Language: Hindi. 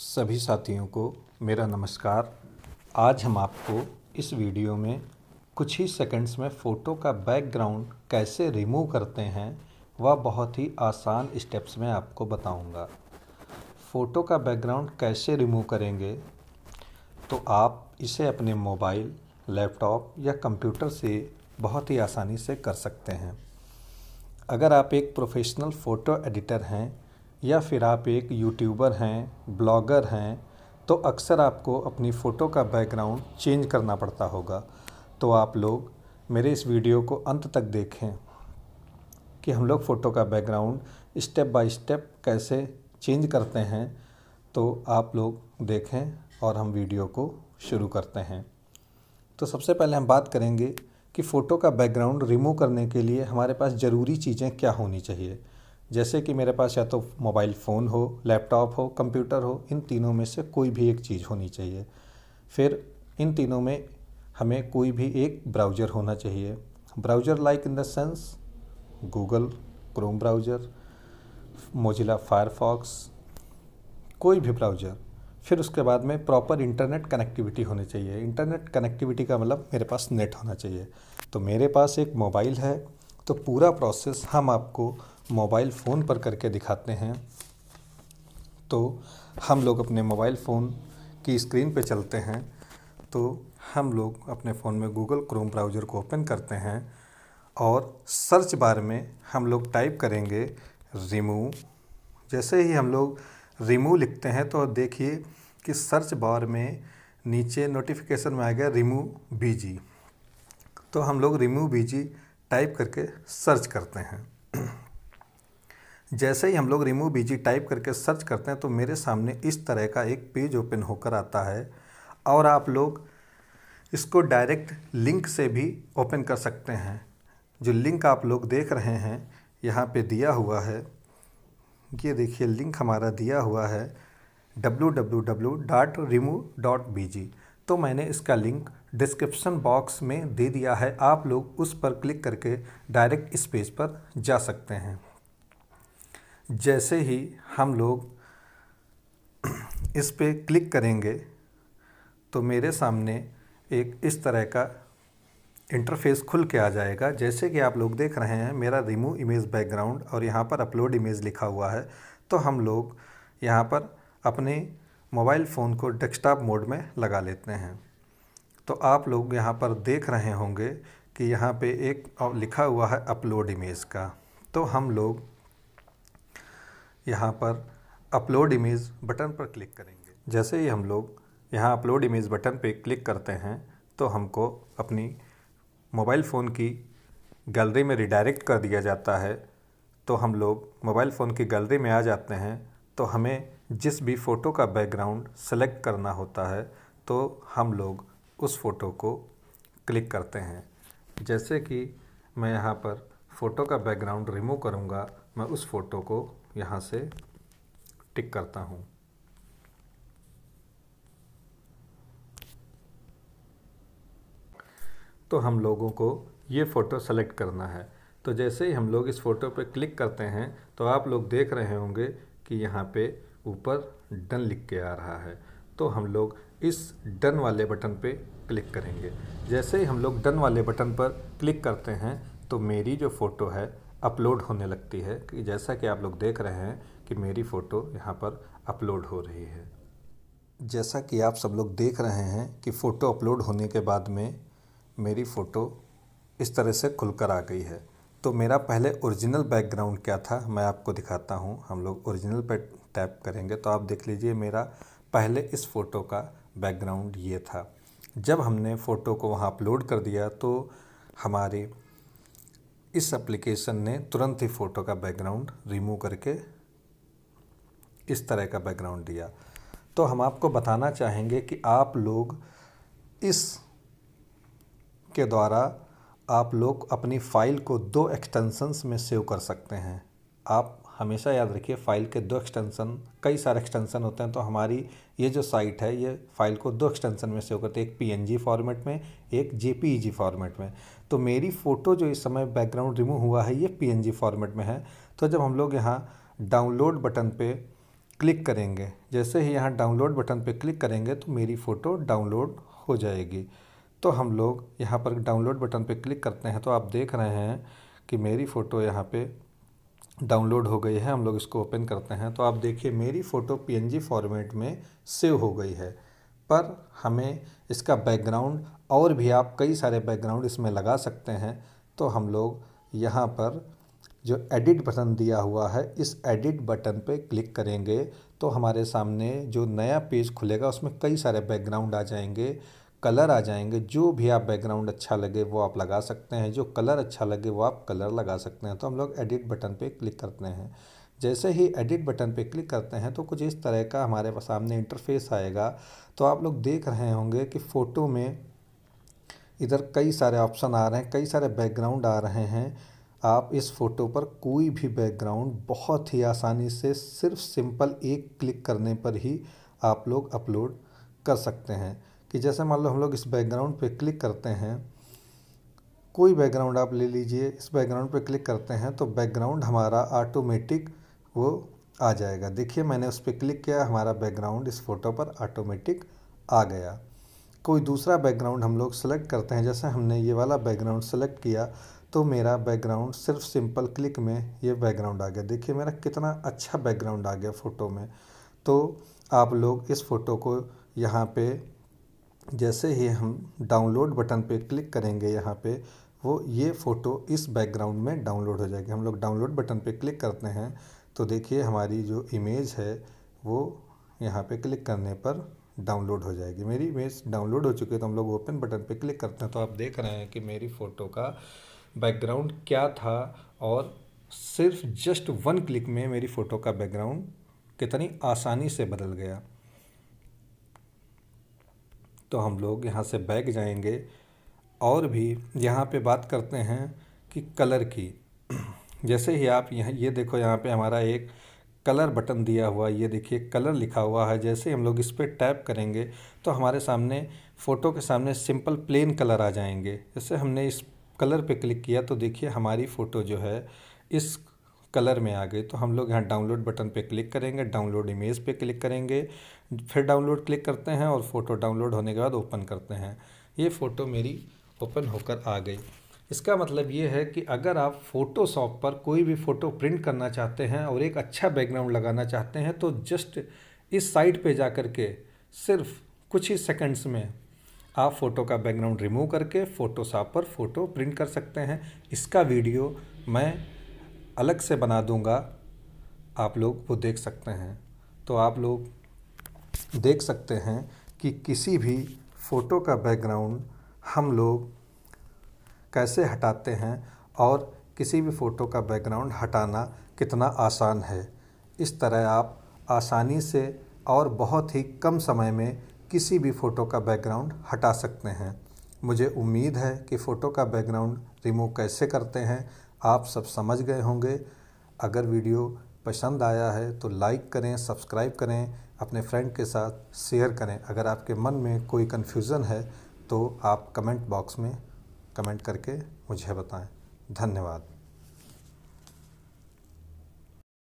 सभी साथियों को मेरा नमस्कार आज हम आपको इस वीडियो में कुछ ही सेकंड्स में फ़ोटो का बैकग्राउंड कैसे रिमूव करते हैं वह बहुत ही आसान स्टेप्स में आपको बताऊंगा। फ़ोटो का बैकग्राउंड कैसे रिमूव करेंगे तो आप इसे अपने मोबाइल लैपटॉप या कंप्यूटर से बहुत ही आसानी से कर सकते हैं अगर आप एक प्रोफेशनल फ़ोटो एडिटर हैं या फिर आप एक यूट्यूबर हैं ब्लॉगर हैं तो अक्सर आपको अपनी फ़ोटो का बैकग्राउंड चेंज करना पड़ता होगा तो आप लोग मेरे इस वीडियो को अंत तक देखें कि हम लोग फ़ोटो का बैकग्राउंड स्टेप बाय स्टेप कैसे चेंज करते हैं तो आप लोग देखें और हम वीडियो को शुरू करते हैं तो सबसे पहले हम बात करेंगे कि फ़ोटो का बैकग्राउंड रिमूव करने के लिए हमारे पास ज़रूरी चीज़ें क्या होनी चाहिए जैसे कि मेरे पास या तो मोबाइल फ़ोन हो लैपटॉप हो कंप्यूटर हो इन तीनों में से कोई भी एक चीज़ होनी चाहिए फिर इन तीनों में हमें कोई भी एक ब्राउज़र होना चाहिए browser like in the sense Google Chrome browser Mozilla Firefox कोई भी ब्राउज़र फिर उसके बाद में प्रॉपर इंटरनेट कनेक्टिविटी होनी चाहिए इंटरनेट कनेक्टिविटी का मतलब मेरे पास नेट होना चाहिए तो मेरे पास एक मोबाइल है तो पूरा प्रोसेस हम आपको मोबाइल फ़ोन पर करके दिखाते हैं तो हम लोग अपने मोबाइल फ़ोन की स्क्रीन पे चलते हैं तो हम लोग अपने फ़ोन में गूगल क्रोम ब्राउज़र को ओपन करते हैं और सर्च बार में हम लोग टाइप करेंगे रिमूव जैसे ही हम लोग रिमूव लिखते हैं तो देखिए कि सर्च बार में नीचे नोटिफिकेशन में आ गया रिमूव बीजी तो हम लोग रिमूव बीजी टाइप करके सर्च करते हैं जैसे ही हम लोग रिमूव बीजी टाइप करके सर्च करते हैं तो मेरे सामने इस तरह का एक पेज ओपन होकर आता है और आप लोग इसको डायरेक्ट लिंक से भी ओपन कर सकते हैं जो लिंक आप लोग देख रहे हैं यहाँ पे दिया हुआ है ये देखिए लिंक हमारा दिया हुआ है www.remove.bg तो मैंने इसका लिंक डिस्क्रिप्शन बॉक्स में दे दिया है आप लोग उस पर क्लिक करके डायरेक्ट इस पेज पर जा सकते हैं जैसे ही हम लोग इस पर क्लिक करेंगे तो मेरे सामने एक इस तरह का इंटरफेस खुल के आ जाएगा जैसे कि आप लोग देख रहे हैं मेरा रिमूव इमेज बैकग्राउंड और यहाँ पर अपलोड इमेज लिखा हुआ है तो हम लोग यहाँ पर अपने मोबाइल फ़ोन को डेस्कटॉप मोड में लगा लेते हैं तो आप लोग यहाँ पर देख रहे होंगे कि यहाँ पे एक लिखा हुआ है अपलोड इमेज का तो हम लोग यहाँ पर अपलोड इमेज बटन पर क्लिक करेंगे जैसे ही हम लोग यहाँ अपलोड इमेज बटन पर क्लिक करते हैं तो हमको अपनी मोबाइल फ़ोन की गैलरी में रिडायरेक्ट कर दिया जाता है तो हम लोग मोबाइल फ़ोन की गैलरी में आ जाते हैं तो हमें जिस भी फ़ोटो का बैकग्राउंड सेलेक्ट करना होता है तो हम लोग उस फ़ोटो को क्लिक करते हैं जैसे कि मैं यहाँ पर फ़ोटो का बैकग्राउंड रिमूव करूँगा मैं उस फ़ोटो को यहाँ से टिक करता हूँ तो हम लोगों को ये फ़ोटो सेलेक्ट करना है तो जैसे ही हम लोग इस फ़ोटो पर क्लिक करते हैं तो आप लोग देख रहे होंगे कि यहाँ पे ऊपर डन लिख के आ रहा है तो हम लोग इस डन वाले बटन पे क्लिक करेंगे जैसे ही हम लोग डन वाले बटन पर क्लिक करते हैं तो मेरी जो फ़ोटो है अपलोड होने लगती है कि जैसा कि आप लोग देख रहे हैं कि मेरी फ़ोटो यहाँ पर अपलोड हो रही है जैसा कि आप सब लोग देख रहे हैं कि फ़ोटो अपलोड होने के बाद में मेरी फ़ोटो इस तरह से खुलकर आ गई है तो मेरा पहले ओरिजिनल बैकग्राउंड क्या था मैं आपको दिखाता हूँ हम लोग ओरिजिनल पर टैप करेंगे तो आप देख लीजिए मेरा पहले इस फ़ोटो का बैकग्राउंड ये था जब हमने फ़ोटो को वहाँ अपलोड कर दिया तो हमारी इस एप्लीकेशन ने तुरंत ही फ़ोटो का बैकग्राउंड रिमूव करके इस तरह का बैकग्राउंड दिया तो हम आपको बताना चाहेंगे कि आप लोग इस के द्वारा आप लोग अपनी फ़ाइल को दो एक्सटेंशंस में सेव कर सकते हैं आप हमेशा याद रखिए फ़ाइल के दो एक्सटेंशन कई सारे एक्सटेंशन होते हैं तो हमारी ये जो साइट है ये फ़ाइल को दो एक्सटेंशन में सेव करती है एक पीएनजी फॉर्मेट में एक जेपीईजी फॉर्मेट में तो मेरी फ़ोटो जो इस समय बैकग्राउंड रिमूव हुआ है ये पी फॉर्मेट में है तो जब हम लोग यहाँ डाउनलोड बटन पे क्लिक करेंगे जैसे ही यहाँ डाउनलोड बटन पे क्लिक करेंगे तो मेरी फ़ोटो डाउनलोड हो जाएगी तो हम लोग यहाँ पर डाउनलोड बटन पे क्लिक करते हैं तो आप देख रहे हैं कि मेरी फ़ोटो यहाँ पे डाउनलोड हो गई है हम लोग इसको ओपन करते हैं तो आप देखिए मेरी फ़ोटो पीएनजी फॉर्मेट में सेव हो गई है पर हमें इसका बैकग्राउंड और भी आप कई सारे बैकग्राउंड इसमें लगा सकते हैं तो हम लोग यहाँ पर जो एडिट बटन दिया हुआ है इस एडिट बटन पे क्लिक करेंगे तो हमारे सामने जो नया पेज खुलेगा उसमें कई सारे बैकग्राउंड आ जाएंगे कलर आ जाएंगे जो भी आप बैकग्राउंड अच्छा लगे वो आप लगा सकते हैं जो कलर अच्छा लगे वो आप कलर लगा सकते हैं तो हम लोग एडिट बटन पे क्लिक करते हैं जैसे ही एडिट बटन पे क्लिक करते हैं तो कुछ इस तरह का हमारे सामने इंटरफेस आएगा तो आप लोग देख रहे होंगे कि फ़ोटो में इधर कई सारे ऑप्शन आ रहे हैं कई सारे बैकग्राउंड आ रहे हैं आप इस फ़ोटो पर कोई भी बैकग्राउंड बहुत ही आसानी से सिर्फ सिंपल एक क्लिक करने पर ही आप लोग अपलोड कर सकते हैं कि जैसे मान लो हम लोग इस बैकग्राउंड पे क्लिक करते हैं कोई बैकग्राउंड आप ले लीजिए इस बैकग्राउंड पे क्लिक करते हैं तो बैकग्राउंड हमारा ऑटोमेटिक वो आ जाएगा देखिए मैंने उस पर क्लिक किया हमारा बैकग्राउंड इस फ़ोटो पर ऑटोमेटिक आ गया कोई दूसरा बैकग्राउंड हम लोग सेलेक्ट करते हैं जैसे हमने ये वाला बैकग्राउंड सेलेक्ट किया तो मेरा बैकग्राउंड सिर्फ सिंपल क्लिक में ये बैकग्राउंड आ गया देखिए मेरा कितना अच्छा बैकग्राउंड आ गया फ़ोटो में तो आप लोग इस फ़ोटो को यहाँ पे जैसे ही हम डाउनलोड बटन पे क्लिक करेंगे यहाँ पे वो ये फ़ोटो इस बैकग्राउंड में डाउनलोड हो जाएगी हम लोग डाउनलोड बटन पे क्लिक करते हैं तो देखिए हमारी जो इमेज है वो यहाँ पे क्लिक करने पर डाउनलोड हो जाएगी मेरी इमेज डाउनलोड हो चुकी है तो हम लोग ओपन बटन पे क्लिक करते हैं तो आप देख रहे हैं कि मेरी फ़ोटो का बैकग्राउंड क्या था और सिर्फ जस्ट वन क्लिक में मेरी फ़ोटो का बैकग्राउंड कितनी आसानी से बदल गया तो हम लोग यहाँ से बैक जाएंगे और भी यहाँ पे बात करते हैं कि कलर की जैसे ही आप यहाँ ये देखो यहाँ पे हमारा एक कलर बटन दिया हुआ ये देखिए कलर लिखा हुआ है जैसे हम लोग इस पर टैप करेंगे तो हमारे सामने फ़ोटो के सामने सिंपल प्लेन कलर आ जाएंगे जैसे हमने इस कलर पे क्लिक किया तो देखिए हमारी फ़ोटो जो है इस कलर में आ गई तो हम लोग यहाँ डाउनलोड बटन पे क्लिक करेंगे डाउनलोड इमेज पे क्लिक करेंगे फिर डाउनलोड क्लिक करते हैं और फ़ोटो डाउनलोड होने के बाद ओपन करते हैं ये फ़ोटो मेरी ओपन होकर आ गई इसका मतलब ये है कि अगर आप फ़ोटोशॉप पर कोई भी फ़ोटो प्रिंट करना चाहते हैं और एक अच्छा बैकग्राउंड लगाना चाहते हैं तो जस्ट इस साइट पे जा कर के सिर्फ कुछ ही सेकंड्स में आप फ़ोटो का बैकग्राउंड रिमूव करके फ़ोटोशॉप पर फ़ोटो प्रिंट कर सकते हैं इसका वीडियो मैं अलग से बना दूँगा आप लोग वो देख सकते हैं तो आप लोग देख सकते हैं कि किसी भी फ़ोटो का बैकग्राउंड हम लोग कैसे हटाते हैं और किसी भी फ़ोटो का बैकग्राउंड हटाना कितना आसान है इस तरह आप आसानी से और बहुत ही कम समय में किसी भी फ़ोटो का बैकग्राउंड हटा सकते हैं मुझे उम्मीद है कि फ़ोटो का बैकग्राउंड रिमूव कैसे करते हैं आप सब समझ गए होंगे अगर वीडियो पसंद आया है तो लाइक करें सब्सक्राइब करें अपने फ्रेंड के साथ शेयर करें अगर आपके मन में कोई कन्फ्यूज़न है तो आप कमेंट बॉक्स में कमेंट करके मुझे बताएं धन्यवाद